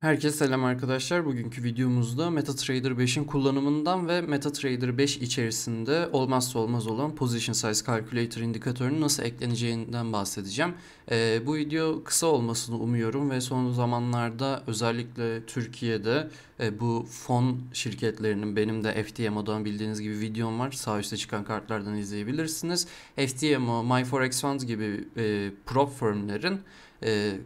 Herkese selam arkadaşlar. Bugünkü videomuzda MetaTrader 5'in kullanımından ve MetaTrader 5 içerisinde olmazsa olmaz olan Position Size Calculator indikatörünün nasıl ekleneceğinden bahsedeceğim. Ee, bu video kısa olmasını umuyorum ve son zamanlarda özellikle Türkiye'de e, bu fon şirketlerinin benim de FTMO'dan bildiğiniz gibi videom var. Sağ üstte çıkan kartlardan izleyebilirsiniz. FTMO, MyForex Funds gibi e, prop firmlerin e,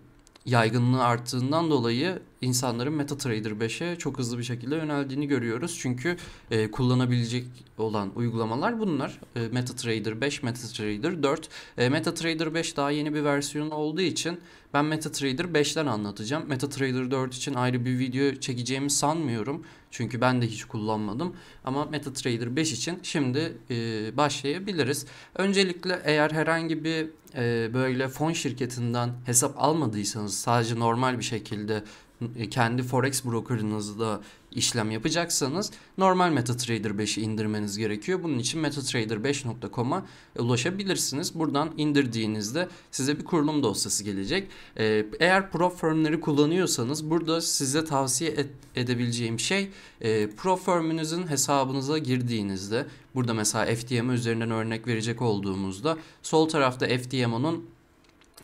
yaygınlığı arttığından dolayı insanların MetaTrader 5'e çok hızlı bir şekilde yöneldiğini görüyoruz. Çünkü e, kullanabilecek olan uygulamalar bunlar. E, MetaTrader 5, MetaTrader 4. E, MetaTrader 5 daha yeni bir versiyon olduğu için ben MetaTrader 5'ten anlatacağım. MetaTrader 4 için ayrı bir video çekeceğimi sanmıyorum. Çünkü ben de hiç kullanmadım. Ama MetaTrader 5 için şimdi e, başlayabiliriz. Öncelikle eğer herhangi bir e, böyle fon şirketinden hesap almadıysanız sadece normal bir şekilde e, kendi forex brokerınızla işlem yapacaksanız normal MetaTrader 5'i indirmeniz gerekiyor. Bunun için metatrader5.com'a e, ulaşabilirsiniz. Buradan indirdiğinizde size bir kurulum dosyası gelecek. E, eğer pro firmleri kullanıyorsanız burada size tavsiye et, edebileceğim şey e, pro firmünüzün hesabınıza girdiğinizde burada mesela FTM üzerinden örnek verecek olduğumuzda sol tarafta FTMO'nun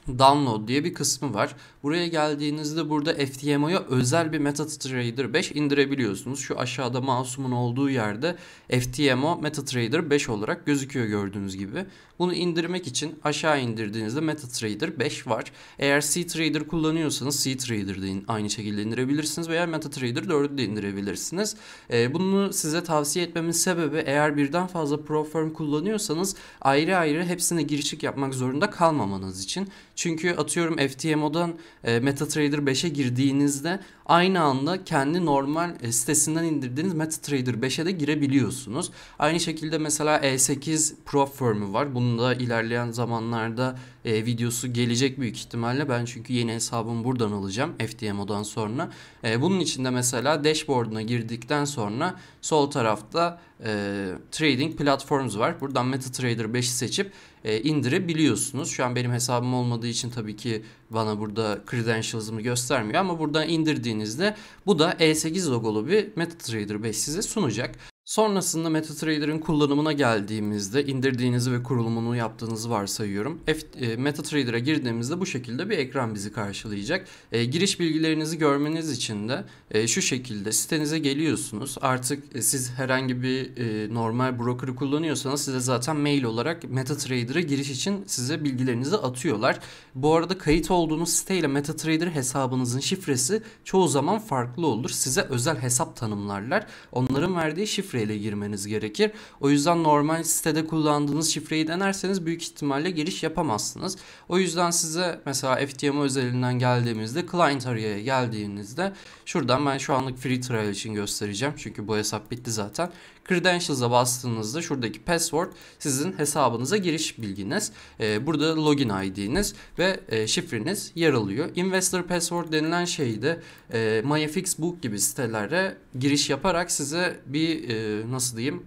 download diye bir kısmı var. Buraya geldiğinizde burada FTMO'ya özel bir MetaTrader 5 indirebiliyorsunuz. Şu aşağıda masumun olduğu yerde FTMO MetaTrader 5 olarak gözüküyor gördüğünüz gibi. Bunu indirmek için aşağı indirdiğinizde MetaTrader 5 var. Eğer C-Trader kullanıyorsanız C-Trader'da aynı şekilde indirebilirsiniz veya MetaTrader 4'ü de indirebilirsiniz. Ee, bunu size tavsiye etmemin sebebi eğer birden fazla pro kullanıyorsanız ayrı ayrı hepsine girişik yapmak zorunda kalmamanız için. Çünkü atıyorum FTMO'dan e, MetaTrader 5'e girdiğinizde aynı anda kendi normal e, sitesinden indirdiğiniz MetaTrader 5'e de girebiliyorsunuz. Aynı şekilde mesela E8 Pro Firm'ü var. Bunu da ilerleyen zamanlarda e, videosu gelecek büyük ihtimalle. Ben çünkü yeni hesabımı buradan alacağım FDMO'dan sonra. E, bunun içinde mesela dashboard'una girdikten sonra sol tarafta e, trading platforms var. Buradan MetaTrader 5'i seçip e, indirebiliyorsunuz. Şu an benim hesabım olmadığı için tabii ki bana burada credentials'ımı göstermiyor ama buradan indirdiğinizde bu da E8 logolu bir MetaTrader 5 size sunacak. Sonrasında MetaTrader'ın kullanımına geldiğimizde indirdiğinizi ve kurulumunu yaptığınızı varsayıyorum. E, MetaTrader'a girdiğimizde bu şekilde bir ekran bizi karşılayacak. E, giriş bilgilerinizi görmeniz için de e, şu şekilde sitenize geliyorsunuz. Artık e, siz herhangi bir normal broker'ı kullanıyorsanız size zaten mail olarak MetaTrader'a giriş için size bilgilerinizi atıyorlar. Bu arada kayıt olduğunuz siteyle MetaTrader hesabınızın şifresi çoğu zaman farklı olur. Size özel hesap tanımlarlar. Onların verdiği şifre şifreyle girmeniz gerekir. O yüzden normal sitede kullandığınız şifreyi denerseniz büyük ihtimalle giriş yapamazsınız. O yüzden size mesela FTM özelinden geldiğimizde client araya'ya geldiğinizde şuradan ben şu anlık free trial için göstereceğim. Çünkü bu hesap bitti zaten. Credentials'a bastığınızda şuradaki password sizin hesabınıza giriş bilginiz. Ee, burada login ID'niz ve e, şifreniz yer alıyor. Investor password denilen şey de e, MyFXBook gibi sitelere giriş yaparak size bir e, e, nasıl diyeyim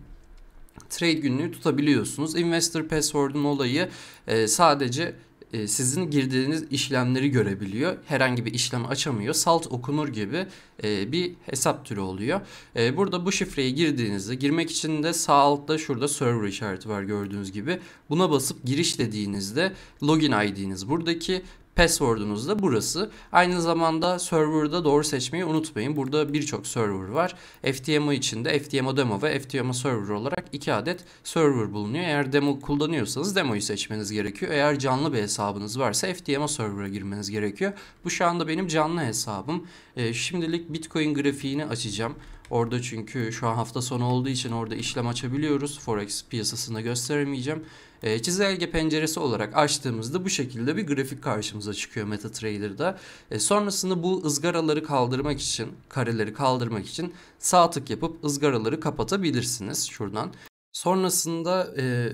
trade günlüğü tutabiliyorsunuz. Investor password'un olayı e, sadece e, sizin girdiğiniz işlemleri görebiliyor. Herhangi bir işlem açamıyor. Salt okunur gibi e, bir hesap türü oluyor. E, burada bu şifreyi girdiğinizde girmek için de sağ altta şurada server işareti var gördüğünüz gibi. Buna basıp giriş dediğinizde login ID'niz buradaki Password'unuz da burası. Aynı zamanda server'da doğru seçmeyi unutmayın. Burada birçok server var. FTMO içinde FTMO demo ve FTMO server olarak iki adet server bulunuyor. Eğer demo kullanıyorsanız demoyu seçmeniz gerekiyor. Eğer canlı bir hesabınız varsa FTMO server'a girmeniz gerekiyor. Bu şu anda benim canlı hesabım. E, şimdilik Bitcoin grafiğini açacağım. Orada çünkü şu an hafta sonu olduğu için orada işlem açabiliyoruz. Forex piyasasında gösteremeyeceğim. E, ee, çizelge penceresi olarak açtığımızda bu şekilde bir grafik karşımıza çıkıyor MetaTrader'da. E, ee, sonrasında bu ızgaraları kaldırmak için, kareleri kaldırmak için sağ tık yapıp ızgaraları kapatabilirsiniz şuradan. Sonrasında e,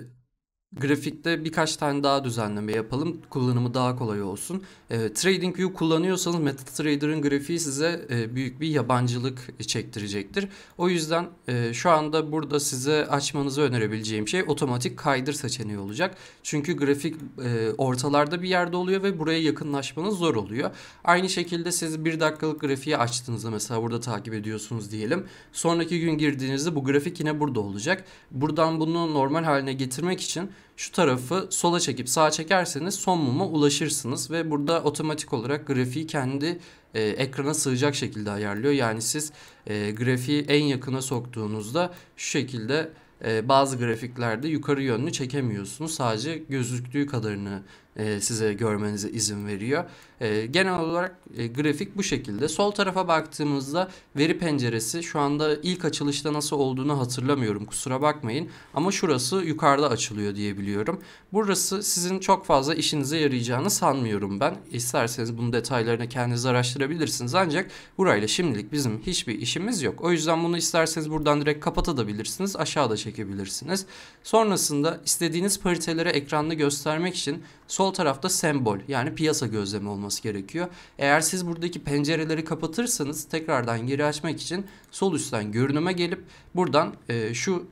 Grafikte birkaç tane daha düzenleme yapalım. Kullanımı daha kolay olsun. E, ee, TradingView kullanıyorsanız MetaTrader'ın grafiği size e, büyük bir yabancılık çektirecektir. O yüzden e, şu anda burada size açmanızı önerebileceğim şey otomatik kaydır seçeneği olacak. Çünkü grafik e, ortalarda bir yerde oluyor ve buraya yakınlaşmanız zor oluyor. Aynı şekilde siz bir dakikalık grafiği açtığınızda mesela burada takip ediyorsunuz diyelim. Sonraki gün girdiğinizde bu grafik yine burada olacak. Buradan bunu normal haline getirmek için şu tarafı sola çekip sağa çekerseniz son muma ulaşırsınız ve burada otomatik olarak grafiği kendi e, ekrana sığacak şekilde ayarlıyor. Yani siz e, grafiği en yakına soktuğunuzda şu şekilde e, bazı grafiklerde yukarı yönlü çekemiyorsunuz. Sadece gözüktüğü kadarını e, size görmenize izin veriyor. E, genel olarak e, grafik bu şekilde. Sol tarafa baktığımızda veri penceresi şu anda ilk açılışta nasıl olduğunu hatırlamıyorum kusura bakmayın. Ama şurası yukarıda açılıyor diyebiliyorum. Burası sizin çok fazla işinize yarayacağını sanmıyorum ben. İsterseniz bunun detaylarını kendiniz araştırabilirsiniz. Ancak burayla şimdilik bizim hiçbir işimiz yok. O yüzden bunu isterseniz buradan direkt kapatabilirsiniz. Aşağıda çekebilirsiniz. Sonrasında istediğiniz paritelere ekranda göstermek için sol sol tarafta sembol yani piyasa gözlemi olması gerekiyor. Eğer siz buradaki pencereleri kapatırsanız tekrardan geri açmak için sol üstten görünüme gelip buradan e, şu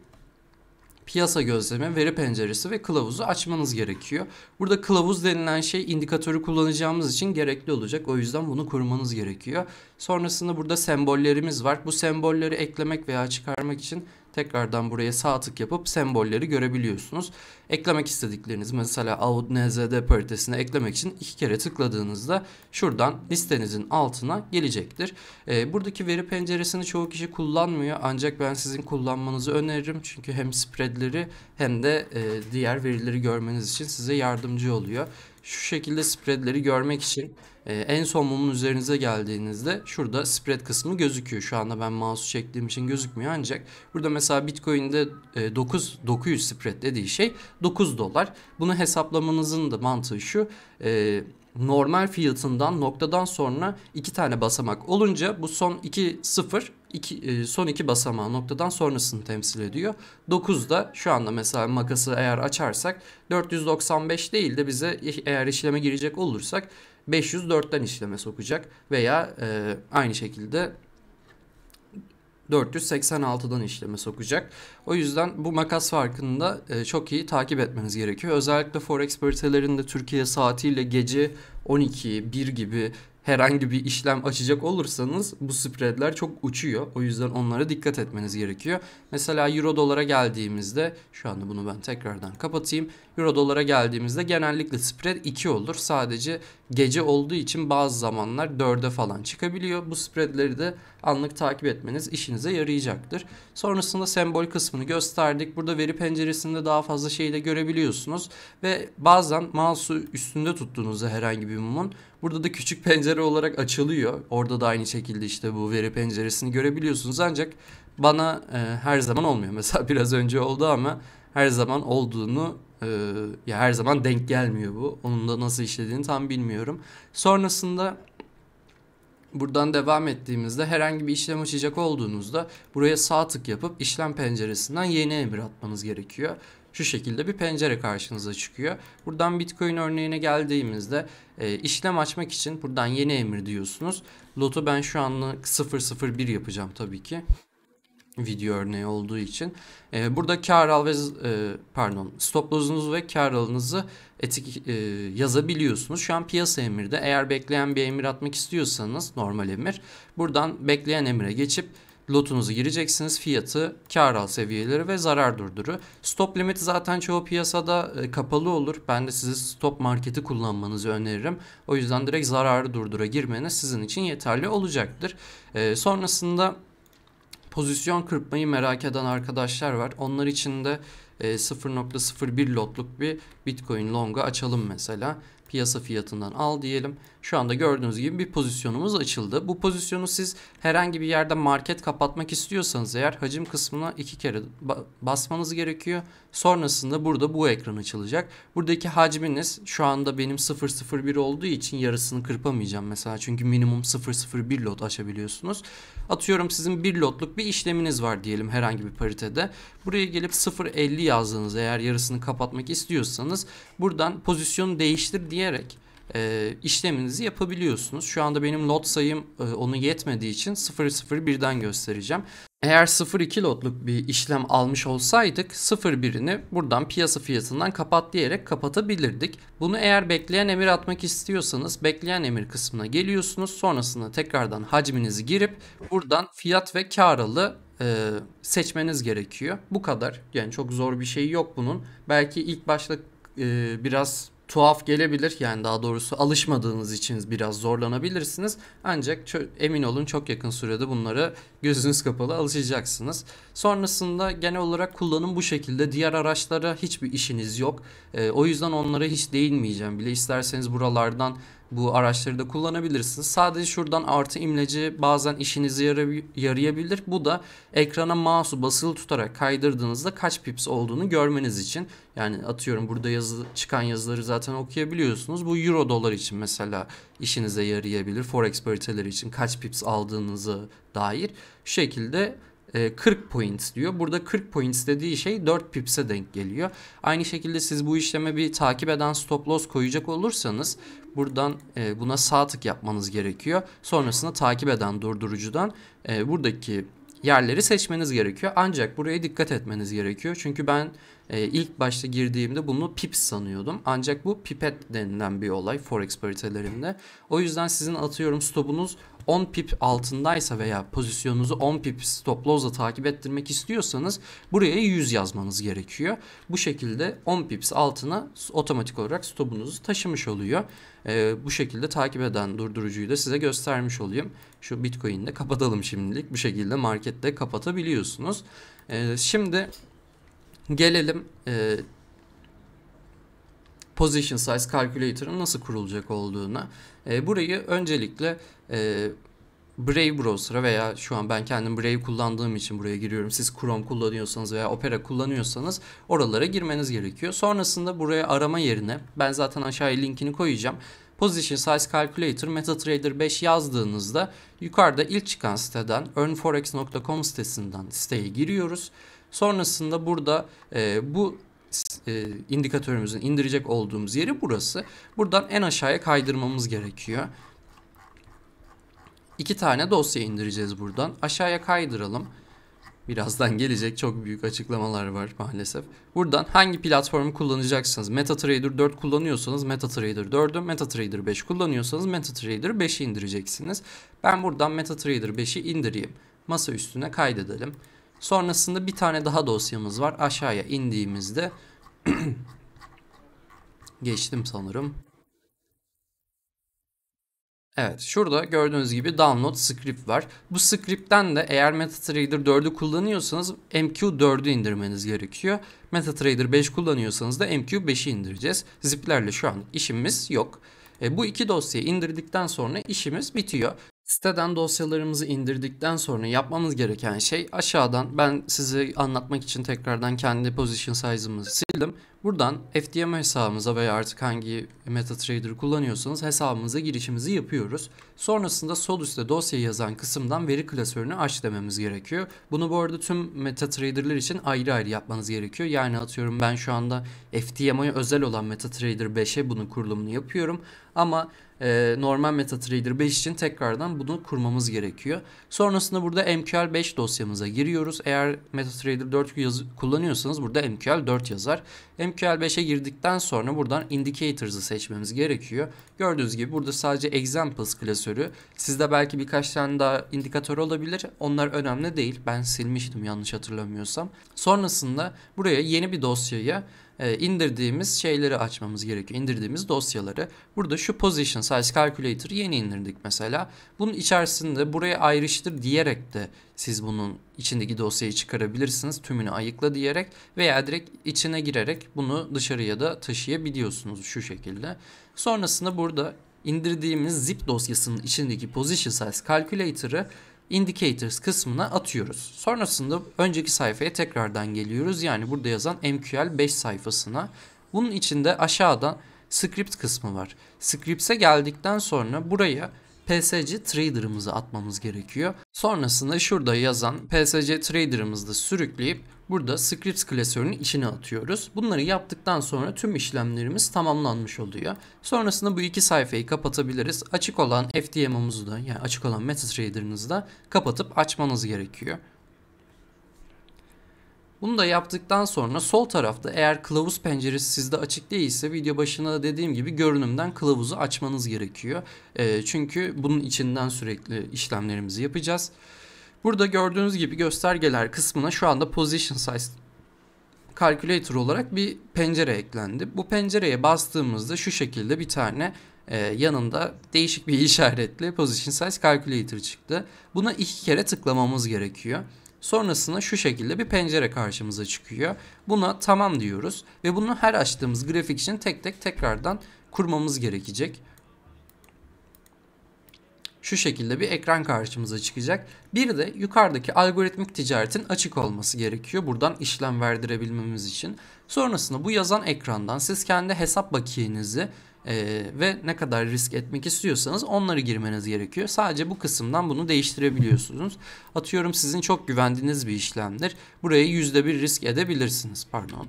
piyasa gözlemi, veri penceresi ve kılavuzu açmanız gerekiyor. Burada kılavuz denilen şey indikatörü kullanacağımız için gerekli olacak. O yüzden bunu kurmanız gerekiyor. Sonrasında burada sembollerimiz var. Bu sembolleri eklemek veya çıkarmak için tekrardan buraya sağ tık yapıp sembolleri görebiliyorsunuz. Eklemek istedikleriniz mesela Out NZD paritesine eklemek için iki kere tıkladığınızda şuradan listenizin altına gelecektir. E, buradaki veri penceresini çoğu kişi kullanmıyor ancak ben sizin kullanmanızı öneririm. Çünkü hem spreadleri hem de e, diğer verileri görmeniz için size yardımcı oluyor şu şekilde spreadleri görmek için e, en son mumun üzerinize geldiğinizde şurada spread kısmı gözüküyor. Şu anda ben mouse'u çektiğim için gözükmüyor ancak burada mesela Bitcoin'de e, 9 900 spread dediği şey 9 dolar. Bunu hesaplamanızın da mantığı şu. E, normal fiyatından noktadan sonra iki tane basamak olunca bu son iki sıfır iki, e, son iki basamağı noktadan sonrasını temsil ediyor. 9 da şu anda mesela makası eğer açarsak 495 değil de bize eğer işleme girecek olursak 504'ten işleme sokacak veya e, aynı şekilde 486'dan işleme sokacak. O yüzden bu makas farkını da e, çok iyi takip etmeniz gerekiyor. Özellikle forex paritelerinde Türkiye saatiyle gece 12, 1 gibi herhangi bir işlem açacak olursanız bu spreadler çok uçuyor. O yüzden onlara dikkat etmeniz gerekiyor. Mesela euro dolara geldiğimizde şu anda bunu ben tekrardan kapatayım. Euro dolara geldiğimizde genellikle spread 2 olur. Sadece gece olduğu için bazı zamanlar 4'e falan çıkabiliyor. Bu spreadleri de anlık takip etmeniz işinize yarayacaktır. Sonrasında sembol kısmını gösterdik. Burada veri penceresinde daha fazla şeyi de görebiliyorsunuz. Ve bazen mouse'u üstünde tuttuğunuzda herhangi bir mumun burada da küçük pencere olarak açılıyor. Orada da aynı şekilde işte bu veri penceresini görebiliyorsunuz. Ancak bana e, her zaman olmuyor. Mesela biraz önce oldu ama her zaman olduğunu ee, ya her zaman denk gelmiyor bu. Onun da nasıl işlediğini tam bilmiyorum. Sonrasında buradan devam ettiğimizde herhangi bir işlem açacak olduğunuzda buraya sağ tık yapıp işlem penceresinden yeni emir atmanız gerekiyor. Şu şekilde bir pencere karşınıza çıkıyor. Buradan Bitcoin örneğine geldiğimizde e, işlem açmak için buradan yeni emir diyorsunuz. Lotu ben şu anlık 001 yapacağım tabii ki video örneği olduğu için. E, burada kar al ve e, pardon stop loss'unuzu ve kar alınızı etik e, yazabiliyorsunuz. Şu an piyasa emirde eğer bekleyen bir emir atmak istiyorsanız normal emir buradan bekleyen emire geçip lotunuzu gireceksiniz. Fiyatı, kar al seviyeleri ve zarar durduru. Stop limiti zaten çoğu piyasada e, kapalı olur. Ben de size stop marketi kullanmanızı öneririm. O yüzden direkt zararı durdura girmeniz sizin için yeterli olacaktır. Ee, sonrasında pozisyon kırpmayı merak eden arkadaşlar var. Onlar için de 0.01 e, lotluk bir Bitcoin longa açalım mesela. Piyasa fiyatından al diyelim. Şu anda gördüğünüz gibi bir pozisyonumuz açıldı. Bu pozisyonu siz herhangi bir yerde market kapatmak istiyorsanız eğer hacim kısmına iki kere basmanız gerekiyor. Sonrasında burada bu ekran açılacak. Buradaki hacminiz şu anda benim 001 olduğu için yarısını kırpamayacağım mesela. Çünkü minimum 001 lot açabiliyorsunuz. Atıyorum sizin 1 lotluk bir işleminiz var diyelim herhangi bir paritede. Buraya gelip 050 yazdığınız eğer yarısını kapatmak istiyorsanız buradan pozisyonu değiştir diyerek e, işleminizi yapabiliyorsunuz. Şu anda benim lot sayım e, onu yetmediği için 001'den göstereceğim. Eğer 0.2 lotluk bir işlem almış olsaydık 0.1'ini buradan piyasa fiyatından kapat diyerek kapatabilirdik. Bunu eğer bekleyen emir atmak istiyorsanız bekleyen emir kısmına geliyorsunuz. Sonrasında tekrardan hacminizi girip buradan fiyat ve karalı e, seçmeniz gerekiyor. Bu kadar yani çok zor bir şey yok bunun. Belki ilk başta e, biraz tuhaf gelebilir. Yani daha doğrusu alışmadığınız için biraz zorlanabilirsiniz. Ancak çok, emin olun çok yakın sürede bunları gözünüz kapalı alışacaksınız. Sonrasında genel olarak kullanım bu şekilde. Diğer araçlara hiçbir işiniz yok. E, o yüzden onlara hiç değinmeyeceğim bile. İsterseniz buralardan bu araçları da kullanabilirsiniz. Sadece şuradan artı imleci bazen işinize yarayabilir. Bu da ekrana mouse'u basılı tutarak kaydırdığınızda kaç pips olduğunu görmeniz için. Yani atıyorum burada yazı, çıkan yazıları zaten okuyabiliyorsunuz. Bu euro dolar için mesela işinize yarayabilir. Forex pariteleri için kaç pips aldığınızı dair. Şu şekilde 40 e, points diyor. Burada 40 points dediği şey 4 pips'e denk geliyor. Aynı şekilde siz bu işleme bir takip eden stop loss koyacak olursanız Buradan e, buna sağ tık yapmanız gerekiyor. Sonrasında takip eden durdurucudan e, buradaki yerleri seçmeniz gerekiyor. Ancak buraya dikkat etmeniz gerekiyor. Çünkü ben e, ilk başta girdiğimde bunu pips sanıyordum. Ancak bu pipet denilen bir olay forex paritelerinde. O yüzden sizin atıyorum stopunuz 10 pip altındaysa veya pozisyonunuzu 10 pip stop loss'la takip ettirmek istiyorsanız buraya 100 yazmanız gerekiyor. Bu şekilde 10 pips altına otomatik olarak stopunuzu taşımış oluyor. Ee, bu şekilde takip eden durdurucuyu da size göstermiş olayım. Şu de kapatalım şimdilik. Bu şekilde markette kapatabiliyorsunuz. Ee, şimdi Gelelim e, Position Size Calculator'ın nasıl kurulacak olduğuna. E, burayı öncelikle e, Brave browser'a veya şu an ben kendim Brave kullandığım için buraya giriyorum. Siz Chrome kullanıyorsanız veya Opera kullanıyorsanız oralara girmeniz gerekiyor. Sonrasında buraya arama yerine ben zaten aşağıya linkini koyacağım. Position Size Calculator MetaTrader 5 yazdığınızda yukarıda ilk çıkan siteden earnforex.com sitesinden siteye giriyoruz. Sonrasında burada e, bu e, indikatörümüzün indirecek olduğumuz yeri burası. Buradan en aşağıya kaydırmamız gerekiyor. İki tane dosya indireceğiz buradan. Aşağıya kaydıralım. Birazdan gelecek çok büyük açıklamalar var maalesef. Buradan hangi platformu kullanacaksınız? MetaTrader 4 kullanıyorsanız MetaTrader 4'ü, MetaTrader 5 kullanıyorsanız MetaTrader 5'i indireceksiniz. Ben buradan MetaTrader 5'i indireyim. Masa üstüne kaydedelim. Sonrasında bir tane daha dosyamız var. Aşağıya indiğimizde geçtim sanırım. Evet şurada gördüğünüz gibi download script var. Bu script'ten de eğer MetaTrader 4'ü kullanıyorsanız MQ4'ü indirmeniz gerekiyor. MetaTrader 5 kullanıyorsanız da MQ5'i indireceğiz. Ziplerle şu an işimiz yok. E, bu iki dosyayı indirdikten sonra işimiz bitiyor. Siteden dosyalarımızı indirdikten sonra yapmamız gereken şey aşağıdan ben sizi anlatmak için tekrardan kendi position size'ımızı sildim. Buradan FDM hesabımıza veya artık hangi MetaTrader kullanıyorsanız hesabımıza girişimizi yapıyoruz. Sonrasında sol üstte dosyayı yazan kısımdan veri klasörünü aç dememiz gerekiyor. Bunu bu arada tüm MetaTrader'lar için ayrı ayrı yapmanız gerekiyor. Yani atıyorum ben şu anda FDM'ye özel olan MetaTrader 5'e bunun kurulumunu yapıyorum. Ama e, normal MetaTrader 5 için tekrardan bunu kurmamız gerekiyor. Sonrasında burada MQL5 dosyamıza giriyoruz. Eğer MetaTrader 4 yaz kullanıyorsanız burada MQL4 yazar. MQL5'e girdikten sonra buradan Indicators'ı seçmemiz gerekiyor. Gördüğünüz gibi burada sadece Examples klasörü. Sizde belki birkaç tane daha indikatör olabilir. Onlar önemli değil. Ben silmiştim yanlış hatırlamıyorsam. Sonrasında buraya yeni bir dosyaya e, indirdiğimiz şeyleri açmamız gerekiyor. İndirdiğimiz dosyaları. Burada şu position size calculator yeni indirdik mesela. Bunun içerisinde buraya ayrıştır diyerek de siz bunun içindeki dosyayı çıkarabilirsiniz. Tümünü ayıkla diyerek veya direkt içine girerek bunu dışarıya da taşıyabiliyorsunuz şu şekilde. Sonrasında burada indirdiğimiz zip dosyasının içindeki position size calculator'ı indicators kısmına atıyoruz. Sonrasında önceki sayfaya tekrardan geliyoruz. Yani burada yazan MQL 5 sayfasına. Bunun içinde aşağıda script kısmı var. Script'e geldikten sonra buraya PSC trader'ımızı atmamız gerekiyor. Sonrasında şurada yazan PSC trader'ımızı sürükleyip Burada scripts klasörünün içine atıyoruz. Bunları yaptıktan sonra tüm işlemlerimiz tamamlanmış oluyor. Sonrasında bu iki sayfayı kapatabiliriz. Açık olan FDM'ımızı da yani açık olan MetaTrader'ınızı da kapatıp açmanız gerekiyor. Bunu da yaptıktan sonra sol tarafta eğer kılavuz penceresi sizde açık değilse video başında da dediğim gibi görünümden kılavuzu açmanız gerekiyor. E, çünkü bunun içinden sürekli işlemlerimizi yapacağız. Burada gördüğünüz gibi göstergeler kısmına şu anda position size calculator olarak bir pencere eklendi. Bu pencereye bastığımızda şu şekilde bir tane e, yanında değişik bir işaretli position size calculator çıktı. Buna iki kere tıklamamız gerekiyor. Sonrasında şu şekilde bir pencere karşımıza çıkıyor. Buna tamam diyoruz ve bunu her açtığımız grafik için tek tek tekrardan kurmamız gerekecek şu şekilde bir ekran karşımıza çıkacak. Bir de yukarıdaki algoritmik ticaretin açık olması gerekiyor. Buradan işlem verdirebilmemiz için. Sonrasında bu yazan ekrandan siz kendi hesap bakiyenizi ee, ve ne kadar risk etmek istiyorsanız onları girmeniz gerekiyor. Sadece bu kısımdan bunu değiştirebiliyorsunuz. Atıyorum sizin çok güvendiğiniz bir işlemdir. Buraya %1 risk edebilirsiniz. Pardon.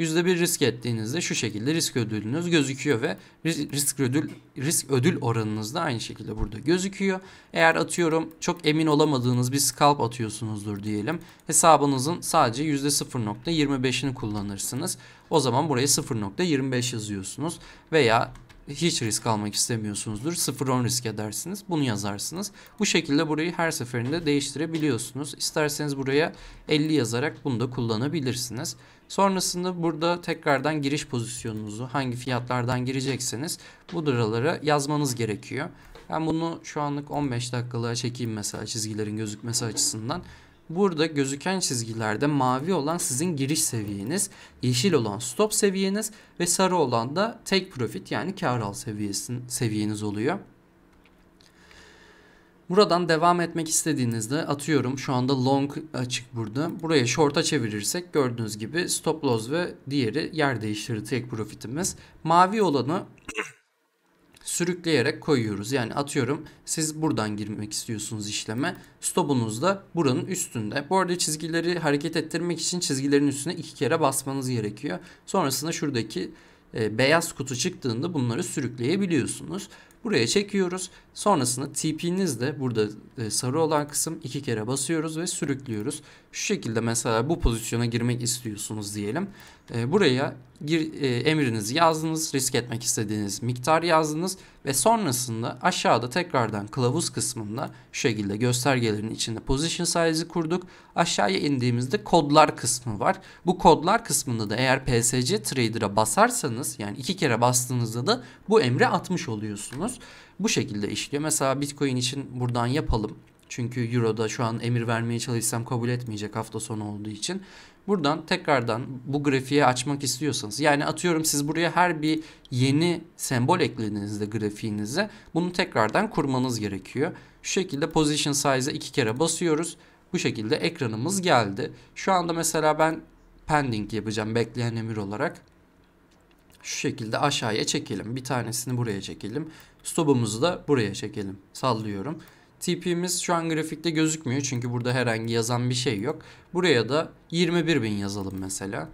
%1 risk ettiğinizde şu şekilde risk ödülünüz gözüküyor ve risk ödül risk ödül oranınız da aynı şekilde burada gözüküyor. Eğer atıyorum çok emin olamadığınız bir scalp atıyorsunuzdur diyelim. Hesabınızın sadece %0.25'ini kullanırsınız. O zaman buraya 0.25 yazıyorsunuz veya hiç risk almak istemiyorsunuzdur. 0-10 risk edersiniz. Bunu yazarsınız. Bu şekilde burayı her seferinde değiştirebiliyorsunuz. İsterseniz buraya 50 yazarak bunu da kullanabilirsiniz. Sonrasında burada tekrardan giriş pozisyonunuzu hangi fiyatlardan girecekseniz bu liralara yazmanız gerekiyor. Ben bunu şu anlık 15 dakikalığa çekeyim mesela çizgilerin gözükmesi açısından. Burada gözüken çizgilerde mavi olan sizin giriş seviyeniz, yeşil olan stop seviyeniz ve sarı olan da take profit yani kar al seviyeniz oluyor. Buradan devam etmek istediğinizde atıyorum şu anda long açık burada. Buraya short'a çevirirsek gördüğünüz gibi stop loss ve diğeri yer değiştirir take profitimiz. Mavi olanı sürükleyerek koyuyoruz. Yani atıyorum siz buradan girmek istiyorsunuz işleme. Stopunuz da buranın üstünde. Bu arada çizgileri hareket ettirmek için çizgilerin üstüne iki kere basmanız gerekiyor. Sonrasında şuradaki e, beyaz kutu çıktığında bunları sürükleyebiliyorsunuz. Buraya çekiyoruz. Sonrasında TP'niz de burada e, sarı olan kısım iki kere basıyoruz ve sürüklüyoruz. Şu şekilde mesela bu pozisyona girmek istiyorsunuz diyelim. E, buraya gir, e, emrinizi yazdınız, risk etmek istediğiniz miktar yazdınız ve sonrasında aşağıda tekrardan kılavuz kısmında şu şekilde göstergelerin içinde position size'ı kurduk. Aşağıya indiğimizde kodlar kısmı var. Bu kodlar kısmında da eğer PSC trader'a basarsanız yani iki kere bastığınızda da bu emri atmış oluyorsunuz. Bu şekilde iş işliyor. Mesela Bitcoin için buradan yapalım. Çünkü Euro'da şu an emir vermeye çalışsam kabul etmeyecek hafta sonu olduğu için. Buradan tekrardan bu grafiği açmak istiyorsanız yani atıyorum siz buraya her bir yeni sembol eklediğinizde grafiğinize bunu tekrardan kurmanız gerekiyor. Şu şekilde position size'a iki kere basıyoruz. Bu şekilde ekranımız geldi. Şu anda mesela ben pending yapacağım bekleyen emir olarak. Şu şekilde aşağıya çekelim. Bir tanesini buraya çekelim. Stopumuzu da buraya çekelim. Sallıyorum. TP'miz şu an grafikte gözükmüyor çünkü burada herhangi yazan bir şey yok. Buraya da 21.000 yazalım mesela.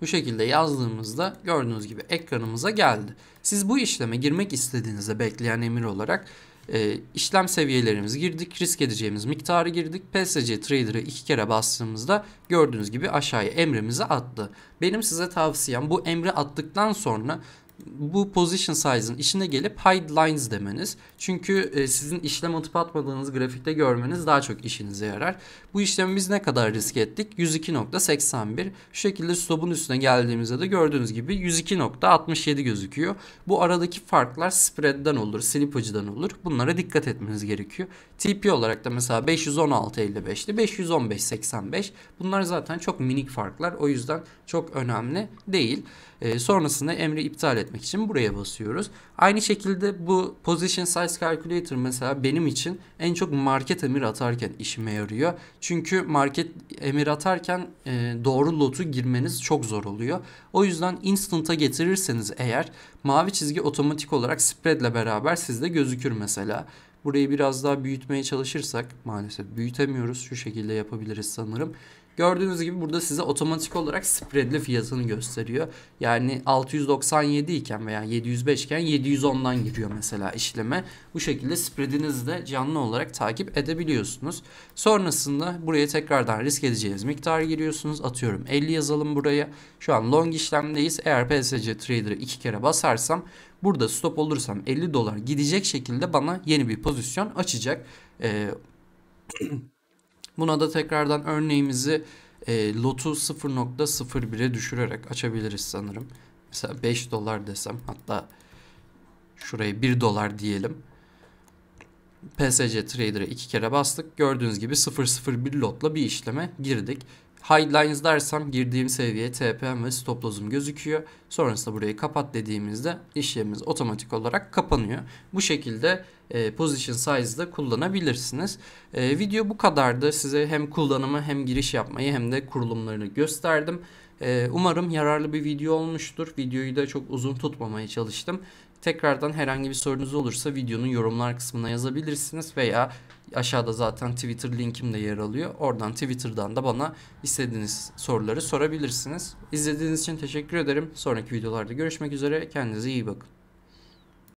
Bu şekilde yazdığımızda gördüğünüz gibi ekranımıza geldi. Siz bu işleme girmek istediğinizde bekleyen emir olarak e, işlem seviyelerimiz girdik, risk edeceğimiz miktarı girdik. PSC Trader'ı iki kere bastığımızda gördüğünüz gibi aşağıya emrimizi attı. Benim size tavsiyem bu emri attıktan sonra bu position size'ın işine gelip hide lines demeniz. Çünkü e, sizin işlem atıp atmadığınız grafikte görmeniz daha çok işinize yarar. Bu işlemi biz ne kadar risk ettik? 102.81. Şu şekilde stop'un üstüne geldiğimizde de gördüğünüz gibi 102.67 gözüküyor. Bu aradaki farklar spread'den olur, slippage'dan olur. Bunlara dikkat etmeniz gerekiyor. TP olarak da mesela 516.55'ti, 515.85. Bunlar zaten çok minik farklar. O yüzden çok önemli değil. E, sonrasında emri iptal et etmek için buraya basıyoruz. Aynı şekilde bu position size calculator mesela benim için en çok market emir atarken işime yarıyor. Çünkü market emir atarken e, doğru lotu girmeniz çok zor oluyor. O yüzden instant'a getirirseniz eğer mavi çizgi otomatik olarak spread'le beraber sizde gözükür mesela. Burayı biraz daha büyütmeye çalışırsak maalesef büyütemiyoruz. Şu şekilde yapabiliriz sanırım. Gördüğünüz gibi burada size otomatik olarak spreadli fiyatını gösteriyor. Yani 697 iken veya 705 iken 710'dan giriyor mesela işleme. Bu şekilde spreadinizi de canlı olarak takip edebiliyorsunuz. Sonrasında buraya tekrardan risk edeceğiniz miktar giriyorsunuz. Atıyorum 50 yazalım buraya. Şu an long işlemdeyiz. Eğer PSC Trader'ı iki kere basarsam burada stop olursam 50 dolar gidecek şekilde bana yeni bir pozisyon açacak. Ee, Buna da tekrardan örneğimizi e, lotu 0.01'e düşürerek açabiliriz sanırım. Mesela 5 dolar desem hatta şuraya 1 dolar diyelim. PSC Trader'a iki kere bastık. Gördüğünüz gibi 001 lotla bir işleme girdik. Highline's dersem girdiğim seviye TPM ve stop loss'um gözüküyor. Sonrasında burayı kapat dediğimizde işlemimiz otomatik olarak kapanıyor. Bu şekilde e, position size'da kullanabilirsiniz. E, video bu kadardı. Size hem kullanımı hem giriş yapmayı hem de kurulumlarını gösterdim. E, umarım yararlı bir video olmuştur. Videoyu da çok uzun tutmamaya çalıştım. Tekrardan herhangi bir sorunuz olursa videonun yorumlar kısmına yazabilirsiniz veya aşağıda zaten Twitter linkim de yer alıyor. Oradan Twitter'dan da bana istediğiniz soruları sorabilirsiniz. İzlediğiniz için teşekkür ederim. Sonraki videolarda görüşmek üzere. Kendinize iyi bakın.